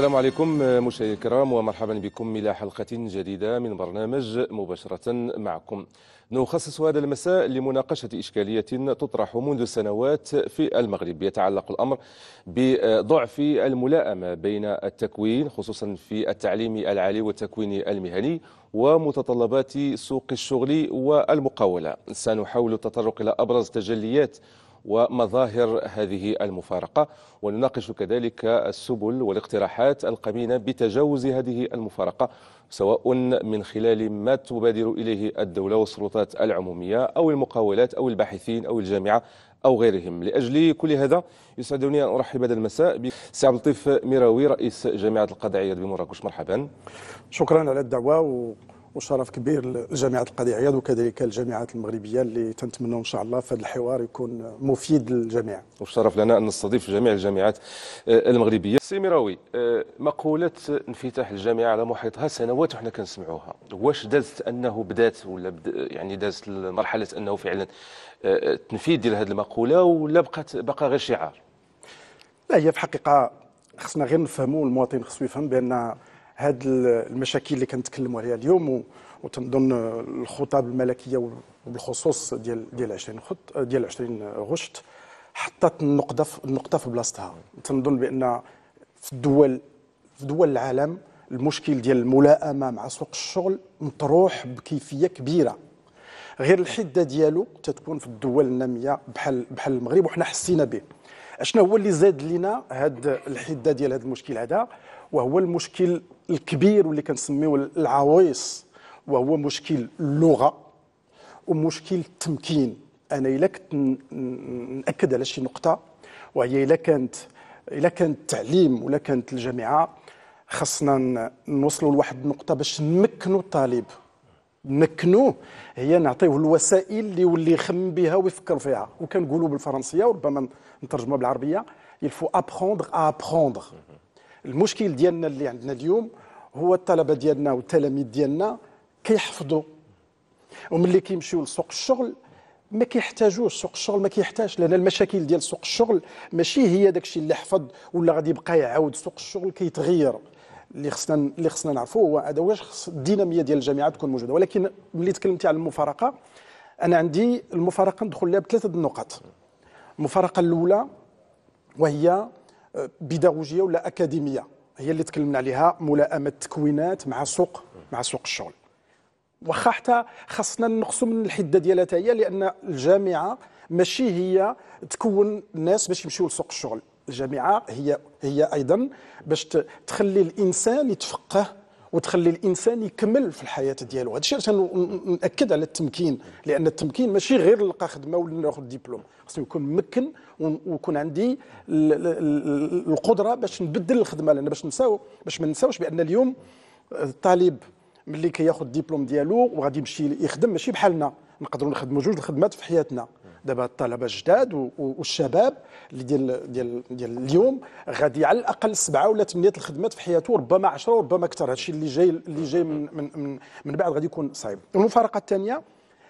السلام عليكم آه، مشاهدينا الكرام ومرحبا بكم إلى حلقة جديدة من برنامج مباشرة معكم نخصص هذا المساء لمناقشة إشكالية تطرح منذ سنوات في المغرب يتعلق الأمر بضعف الملائمة بين التكوين خصوصا في التعليم العالي والتكوين المهني ومتطلبات سوق الشغل والمقاولة سنحاول التطرق إلى أبرز تجليات ومظاهر هذه المفارقة ونناقش كذلك السبل والاقتراحات القمينة بتجاوز هذه المفارقة سواء من خلال ما تبادر إليه الدولة والسلطات العمومية أو المقاولات أو الباحثين أو الجامعة أو غيرهم لأجل كل هذا يسعدني أن أرحب هذا المساء بسي عبد اللطيف ميراوي رئيس جامعة القضائية بمراكش مرحبا شكرا على الدعوة و... وشرف كبير لجامعه القاضي عياض وكذلك الجامعات المغربيه اللي تنتمنوا ان شاء الله في هذا الحوار يكون مفيد للجميع. وشرف لنا ان نستضيف جميع الجامعات آه، المغربيه. سي مراوي آه، مقوله انفتاح الجامعه على محيطها سنوات وحنا كنسمعوها، واش دازت انه بدات ولا بد يعني دازت لمرحله انه فعلا التنفيذ آه، ديال هذه المقوله ولا بقات بقى غير شعار؟ لا هي في الحقيقه خصنا غير نفهموا المواطن خصو يفهم بان هاد المشاكل اللي كنتكلموا عليها اليوم وتنظن الخطاب الملكيه وبالخصوص ديال ديال 20 خط ديال 20 غشت حطت النقطه في النقطه في بلاصتها تنظن بان في الدول في دول العالم المشكل ديال الملائمه مع سوق الشغل مطروح بكيفيه كبيره غير الحده ديالو تتكون في الدول الناميه بحال بحال المغرب وحنا حسينا به اشنو هو اللي زاد لنا هاد الحده ديال هذا المشكل هذا وهو المشكل الكبير واللي كنسميوه العويص وهو مشكل اللغه ومشكل التمكين انا الا كنت ناكد على شي نقطه وهي الا كانت الا كان التعليم ولا كانت الجامعه خصنا نوصلوا لواحد النقطه باش نمكنوا الطالب نمكنوه هي نعطيوه الوسائل اللي يولي يخمم بها ويفكر فيها وكنقولوا بالفرنسيه وربما نترجموها بالعربيه يلفو ابخوندغ ابخوندغ المشكل ديالنا اللي عندنا اليوم هو الطلبه ديالنا والتلاميذ ديالنا كيحفظوا وملي كيمشيو لسوق الشغل ما كيحتاجوش سوق الشغل ما كيحتاجش لان المشاكل ديال سوق الشغل ماشي هي داكشي اللي حفظ ولا غادي يبقى يعاود سوق الشغل كيتغير اللي خصنا اللي خصنا نعرفوه هو هذا واش خص الديناميه ديال الجامعه تكون موجوده ولكن ملي تكلمتي على المفارقه انا عندي المفارقه ندخل لها بثلاثه النقط المفارقه الاولى وهي آه، بيداغوجيه ولا اكاديميه هي اللي تكلمنا عليها ملائمه التكوينات مع سوق مع سوق الشغل واخا حتى خاصنا نقصوا من الحده ديالها هي لان الجامعه ماشي هي تكون الناس باش يمشيو لسوق الشغل الجامعه هي هي ايضا باش تخلي الانسان يتفقه وتخلي الانسان يكمل في الحياه ديالو هذا الشيء علاش ناكد على التمكين لان التمكين ماشي غير نلقى خدمه ولا ناخذ ديبلوم خصني نكون ممكن ويكون عندي القدره باش نبدل الخدمه لان باش نساو باش ما ننساوش بان اليوم آه، الطالب ملي كياخذ الدبلوم ديالو وغادي يمشي يخدم ماشي بحالنا نقدروا نخدموا جوج الخدمات في حياتنا دابا الطلبه الجداد والشباب اللي ديال ديال ديال اليوم غادي على الاقل سبعه ولا ثمانيه الخدمات في حياته ربما عشرة وربما اكثر هادشي الشيء اللي جاي اللي جاي من من من, من بعد غادي يكون صعيب المفارقه الثانيه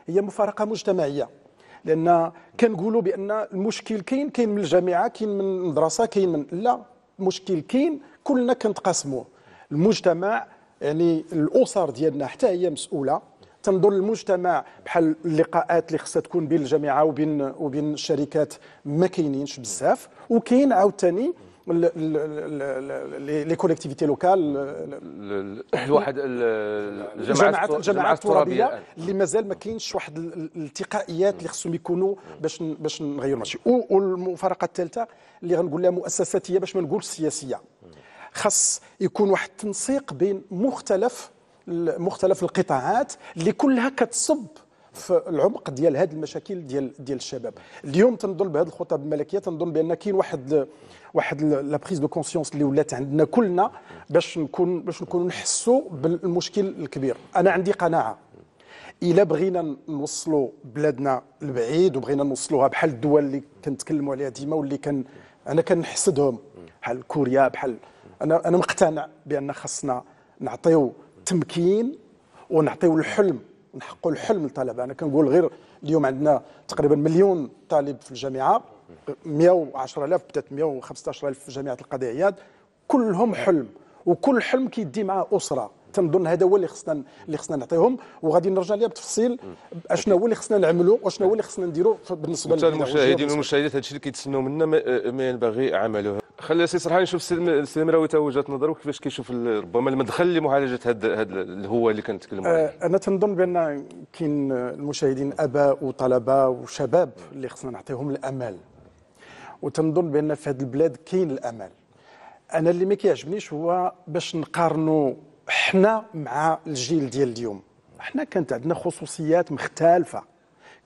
هي مفارقه مجتمعيه لان كنقولوا بان المشكل كاين كاين من الجامعه كاين من المدرسه كاين من لا المشكل كاين كلنا كنتقاسموه المجتمع يعني الاسر ديالنا حتى هي مسؤوله تنظر المجتمع بحال اللقاءات اللي خصها تكون بين الجامعه وبين وبين الشركات ما كاينينش بزاف وكاين عاوتاني لي كوليكتيفيتي لوكال الواحد الجماعات الجماعات الترابيه اللي مازال ما كاينش واحد الالتقائيات اللي خصهم يكونوا باش باش نغيروا ماشي والمفارقه الثالثه اللي غنقول لها مؤسساتيه باش ما نقولش سياسيه خاص يكون واحد التنسيق بين مختلف مختلف القطاعات اللي كلها كتصب في العمق ديال هذه المشاكل ديال ديال الشباب اليوم تنظن بهذه الخطب الملكيه تنظن بان كاين واحد واحد لا بريز دو كونسيونس اللي ولات عندنا كلنا باش نكون باش نكونوا نحسوا بالمشكل الكبير انا عندي قناعه الا بغينا نوصلوا بلادنا لبعيد وبغينا نوصلوها بحال الدول اللي كنتكلموا عليها ديما واللي كان انا كنحسدهم بحال كوريا بحال انا انا مقتنع بان خصنا نعطيو تمكين ونعطيو الحلم نحقوا الحلم للطلبه انا يعني كنقول غير اليوم عندنا تقريبا مليون طالب في الجامعه 110000 بدات 115000 في جامعه القاضي عياد كلهم حلم وكل حلم كيدي معاه اسره تنظن هذا هو اللي خصنا اللي خصنا نعطيهم وغادي نرجع لها بتفصيل اشنا هو اللي خصنا نعملوا واشنا هو اللي خصنا نديروا بالنسبه للمشاهدين والمشاهدات هذا الشيء اللي كيتسناو منا ما ينبغي عمله خلي سي سرحان يشوف السي مراوي تا وجهه نظره كيفاش كيشوف ربما المدخل لمعالجه هذا هذا الهوه اللي كنتكلموا عليه آه، انا تنظن بان كاين المشاهدين اباء وطلبه وشباب اللي خصنا نعطيهم الامل وتنظن بان في هذه البلاد كاين الامل انا اللي ما كيعجبنيش هو باش نقارنوا حنا مع الجيل ديال اليوم حنا كانت عندنا خصوصيات مختلفه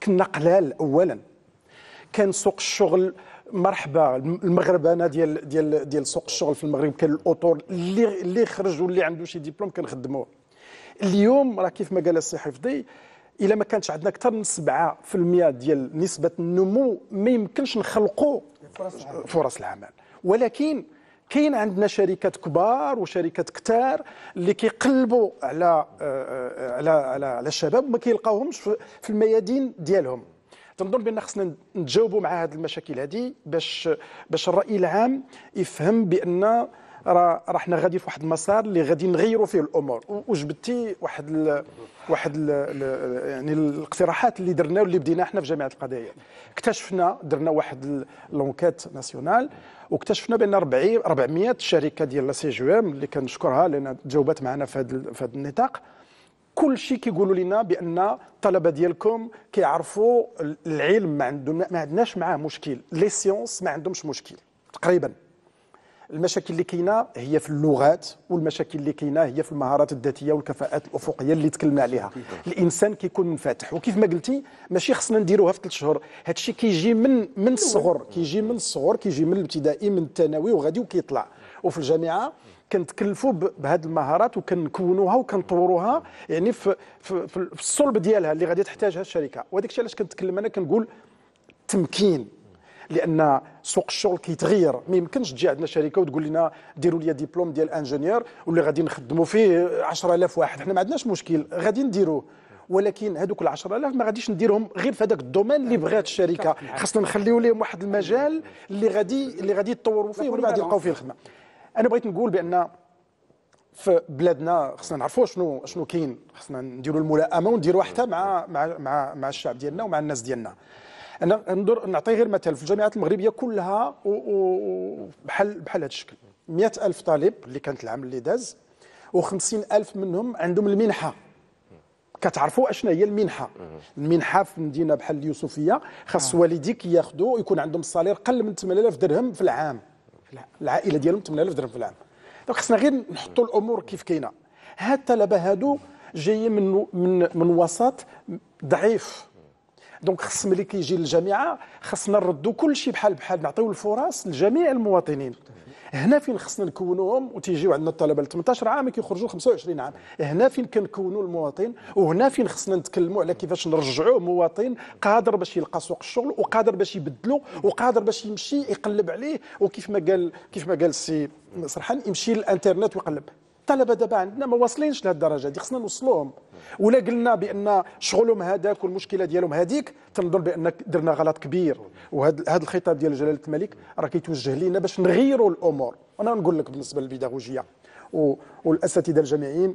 كنا قلال اولا كان سوق الشغل مرحبا المغرب انا ديال ديال ديال سوق الشغل في المغرب كان الاطور اللي اللي خرج واللي عنده شي ديبلوم كنخدموه اليوم راه كيف ما قال السي حفظي الا ما كانش عندنا اكثر من 7% ديال نسبه النمو ما يمكنش نخلقوا فرص العمل, فرص العمل. ولكن كاين عندنا شركات كبار وشركات كتار اللي كيقلبوا على آه، آه، على على, على الشباب وما كيلقاوهمش في الميادين ديالهم تنظن بان خصنا نتجاوبوا مع هذه المشاكل هذه باش باش الراي العام يفهم بان راه راه حنا غادي في واحد المسار اللي غادي نغيروا فيه الامور وجبتي واحد الـ واحد الـ يعني الاقتراحات اللي درنا واللي بدينا حنا في جامعه القضايا اكتشفنا درنا واحد لونكات ناسيونال واكتشفنا بان 400 شركه ديال لا سي جي ام اللي كنشكرها لان تجاوبات معنا في هذا النطاق كل شيء كيقولوا لنا بان الطلبه ديالكم كيعرفوا العلم ما عندهم ما عندناش معاه مشكل لي سيونس ما عندهمش مشكل تقريبا المشاكل اللي كاينه هي في اللغات والمشاكل اللي كاينه هي في المهارات الذاتيه والكفاءات الافقيه اللي تكلمنا عليها الانسان كيكون منفتح وكيف ما قلتي ماشي خصنا نديروها في ثلاث شهور هذا الشيء كيجي من من الصغر كيجي من الصغر كيجي من الابتدائي من الثانوي وغادي وكيطلع وفي الجامعه كنتكلفوا بهذه المهارات وكنكونوها وكنطوروها يعني في, في, في الصلب ديالها اللي غادي تحتاجها الشركه وهذاك الشيء علاش كنتكلم انا كنقول تمكين لان سوق الشغل كيتغير ما يمكنش تجي عندنا شركه وتقول لنا ديروا لي ديبلوم ديال انجينير واللي غادي نخدموا فيه 10000 واحد حنا ما عندناش مشكل غادي نديروه ولكن هذوك ال 10000 ما غاديش نديرهم غير في هذاك الدومين اللي بغات الشركه خصنا نخليو لهم واحد المجال اللي غادي اللي غادي يتطوروا فيه ومن بعد يلقاو فيه الخدمه انا بغيت نقول بان في بلادنا خصنا نعرفوا شنو شنو كاين خصنا نديروا الملائمه ونديروا حتى مع مع مع, مع الشعب ديالنا ومع الناس ديالنا انا ندور نعطي غير مثال في الجامعات المغربيه كلها بحال بحال هذا الشكل 100000 طالب اللي كانت العام اللي داز و50000 منهم عندهم المنحه كتعرفوا اشنا هي المنحه المنحه في مدينه بحال اليوسفيه خاص آه. والديك ياخذوا يكون عندهم الصالير قل من 8000 درهم في العام العائله ديالهم 8000 درهم في العام دونك خصنا غير نحطوا الامور كيف كاينه هاد الطلبه هادو جايين من من من وسط ضعيف دونك خص ملي كيجي للجامعه خصنا نردوا كل شيء بحال بحال نعطيو الفرص لجميع المواطنين هنا فين خصنا نكونوهم وتيجيو عندنا الطلبه ل 18 عام كيخرجوا 25 عام هنا فين كنكونوا المواطن وهنا فين خصنا نتكلموا على كيفاش نرجعوه مواطن قادر باش يلقى سوق الشغل وقادر باش يبدلو وقادر باش يمشي يقلب عليه وكيف ما قال كيف ما قال السي سرحان يمشي للانترنت ويقلب الطلبه دابا عندنا ما واصلينش لهذ الدرجه دي خصنا نوصلوهم ولا قلنا بان شغلهم هذاك والمشكله ديالهم هذيك تنظن بان درنا غلط كبير وهذا الخطاب ديال جلاله الملك راه كيتوجه لينا باش نغيروا الامور وانا نقول لك بالنسبه للبيداغوجيه والاساتذه الجامعيين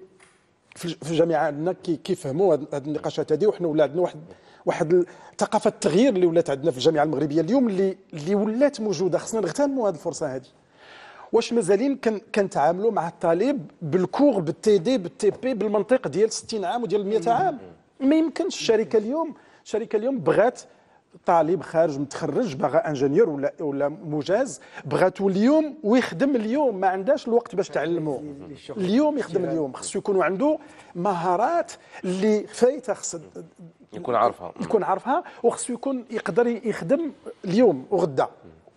في الجامعه عندنا كيفهموا هذه النقاشات هذه وحنا ولا عندنا واحد واحد ثقافه التغيير اللي ولات عندنا في الجامعه المغربيه اليوم اللي اللي ولات موجوده خصنا نغتنموا هذه الفرصه هذه واش مازال يمكن كنتعاملوا مع الطالب بالكور بالتي دي بالتي بي بالمنطق ديال 60 عام وديال 100 عام ما يمكنش الشركه اليوم الشركه اليوم بغات طالب خارج متخرج باغا انجينير ولا ولا مجاز بغاتو اليوم ويخدم اليوم ما عندهاش الوقت باش تعلمو اليوم يخدم اليوم خصو يكونوا عنده مهارات اللي فايته خص يكون عارفها يكون عارفها وخصو يكون يقدر يخدم اليوم وغدا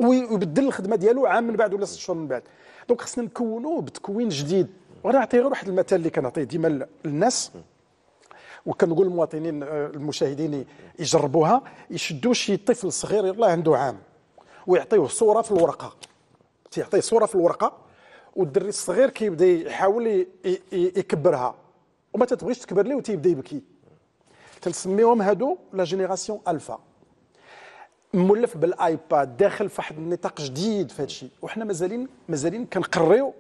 ويبدل الخدمه ديالو عام من بعد ولا ست شهور من بعد دونك خصنا نكونوا بتكوين جديد وانا نعطي غير واحد المثال اللي كنعطيه ديما للناس وكنقول للمواطنين آه، المشاهدين يجربوها يشدوا شي طفل صغير يلاه عنده عام ويعطيوه صوره في الورقه تيعطيه صوره في الورقه والدري الصغير كيبدا يحاول يكبرها وما تتبغيش تكبر ليه وتيبدا يبكي تنسميهم هادو لا جينيراسيون الفا مولف بالايباد داخل في واحد النطاق جديد في هذا الشيء وحنا مازالين مازالين كنقريو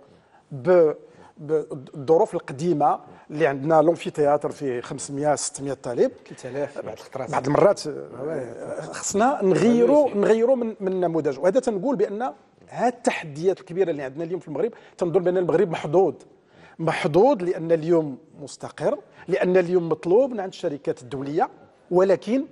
بالظروف القديمه اللي عندنا تياتر فيه 500 600 طالب 3000 بعض الخطرات بعض المرات آه، آه، خصنا نغيروا نغيروا من من النموذج وهذا تنقول بان هاد التحديات الكبيره اللي عندنا اليوم في المغرب تنظن بان المغرب محظوظ محظوظ لان اليوم مستقر لان اليوم مطلوب من عند الشركات الدوليه ولكن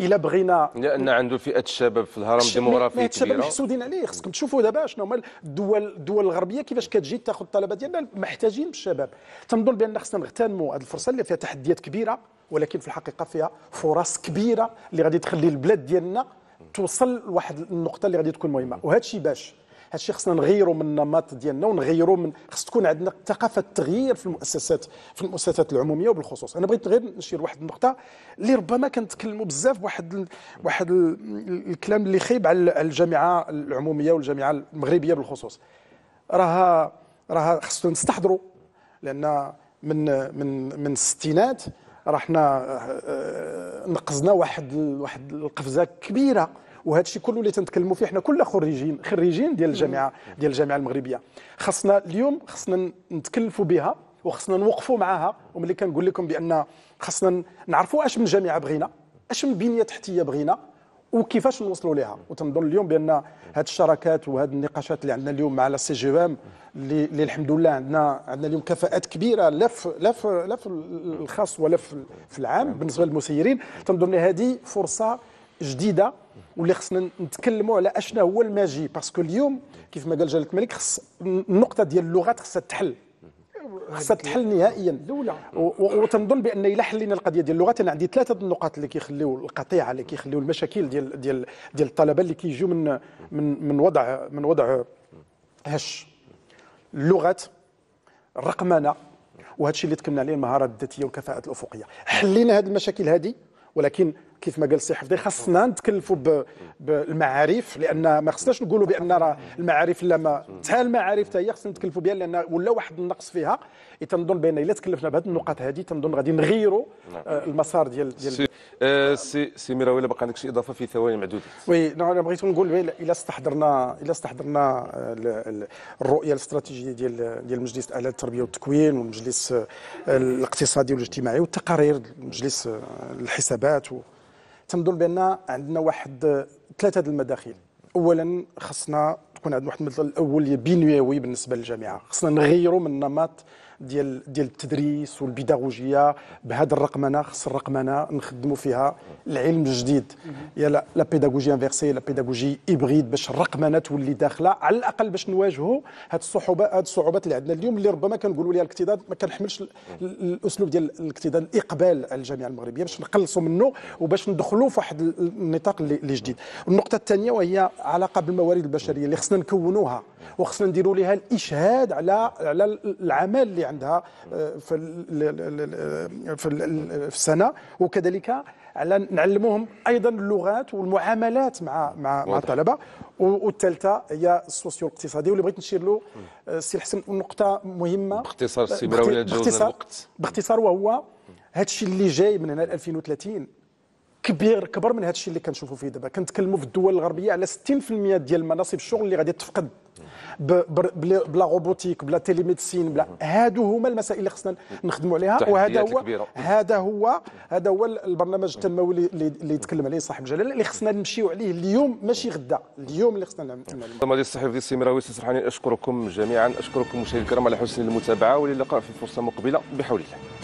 الا بغينا لان عنده فئه الشباب في الهرم ديموغرافي كبيره الشباب محسودين عليه خصكم تشوفوا دابا شنو هما الدول الدول الغربيه كيفاش كتجي تاخذ الطلبه ديالنا محتاجين بالشباب تنظن بان خصنا نغتنموا هذه الفرصه اللي فيها تحديات كبيره ولكن في الحقيقه فيها فرص كبيره اللي غادي تخلي البلاد ديالنا توصل لواحد النقطه اللي غادي تكون مهمه وهذا الشيء باش هادشي خصنا نغيروا من النمط ديالنا ونغيروا من خص تكون عندنا ثقافه التغيير في المؤسسات في المؤسسات العموميه وبالخصوص انا بغيت غير نشير واحد النقطه اللي ربما كنتكلموا بزاف بواحد ال... واحد ال... الكلام اللي خيب على الجامعه العموميه والجامعه المغربيه بالخصوص راها راها خصنا نستحضروا لان من من من الستينات راه حنا آه، آه، نقزنا واحد واحد القفزه كبيره وهذا الشيء كله اللي تنتكلموا فيه حنا كلنا خريجين خريجين ديال الجامعه ديال الجامعه المغربيه خاصنا اليوم خاصنا نتكلفوا بها وخاصنا نوقفوا معها وملي كنقول لكم بان خاصنا نعرفوا اش من جامعه بغينا اش من بنيه تحتيه بغينا وكيفاش نوصلوا لها وتنظن اليوم بان هذه الشراكات وهذه النقاشات اللي عندنا اليوم مع لا سي جي ام اللي الحمد لله عندنا عندنا اليوم كفاءات كبيره لا لا في لا في الخاص ولا في العام بالنسبه للمسيرين تنظن هذه فرصه جديده واللي خصنا نتكلموا على اشنا هو الماجي باسكو اليوم كيف ما قال جلاله الملك خص النقطه ديال اللغات خصها تحل خصها تحل نهائيا الاولى وتنظن بان الا حلينا القضيه ديال اللغات انا عندي ثلاثه النقاط اللي كيخليو القطيعه اللي كيخليو المشاكل ديال ديال ديال الطلبه اللي كيجيو من من من وضع من وضع هش اللغات الرقمنه وهذا الشيء اللي تكلمنا عليه المهارات الذاتيه والكفاءات الافقيه حلينا هذه المشاكل هذه ولكن كيف ما قال السي حفظي خاصنا نتكلفوا بالمعارف لان ما خصناش نقولوا بان راه المعارف لا ما حتى المعارف حتى هي خصنا نتكلفوا بها لان ولا واحد النقص فيها اي تنظن بان الا تكلفنا بهذه النقاط هذه تنظن غادي نغيروا نعم. آه، المسار ديال ديال سي آه، سي ميراويل باقي عندك شي اضافه في ثواني معدوده وي نعم، انا بغيت نقول الا استحضرنا الا استحضرنا آه، الرؤيه الاستراتيجيه ديال ديال مجلس الاعلى التربيه والتكوين والمجلس الاقتصادي والاجتماعي والتقارير مجلس الحسابات تنظن بان عندنا واحد ثلاثه المداخل اولا خصنا تكون عندنا واحد المثل الاول بنيوي بالنسبه للجامعه خصنا نغيروا من نمط ديال ديال التدريس والبيداغوجيه بهذا الرقمنه خص الرقمنه نخدموا فيها العلم الجديد يا لا بيداغوجي انفيرسي لا بيداغوجي ايبريد باش الرقمنه تولي داخله على الاقل باش نواجهوا هاد الصعوبات هاد الصعوبات اللي عندنا اليوم اللي ربما كنقولوا ليها الاكتضاد ما كنحملش الاسلوب ديال الاكتضاد الاقبال على الجامعه المغربيه باش نقلصوا منه وباش ندخلوا في واحد النطاق اللي جديد النقطه الثانيه وهي علاقه بالموارد البشريه اللي خصنا نكونوها وخصنا نديروا لها الاشهاد على على العمل اللي عندها آه، في في السنه وكذلك على نعلموهم ايضا اللغات والمعاملات مع مع مع الطلبه والثالثه هي السوسيو الاقتصادي واللي بغيت نشير له آه، السي حسن نقطه مهمه باختصار السي براوي باختصار, باختصار وهو هذا الشيء اللي جاي من هنا 2030 كبير كبر من هذا الشيء اللي كنشوفوا فيه دابا كنتكلموا في الدول الغربيه على 60% ديال مناصب الشغل اللي غادي تفقد بلا روبوتيك بلا تيلي ميديسين بلا هادو هما المسائل اللي خصنا نخدموا عليها وهذا هو هذا هو هذا هو البرنامج التنموي اللي تكلم عليه صاحب جلال اللي خصنا نمشيو عليه اليوم ماشي غدا اليوم اللي خصنا نعملوا الماضي الصحفي السي مراوي سي سرحاني اشكركم جميعا اشكركم مشاهدي الكرام على حسن المتابعه وللقاء في فرصه مقبله بحول الله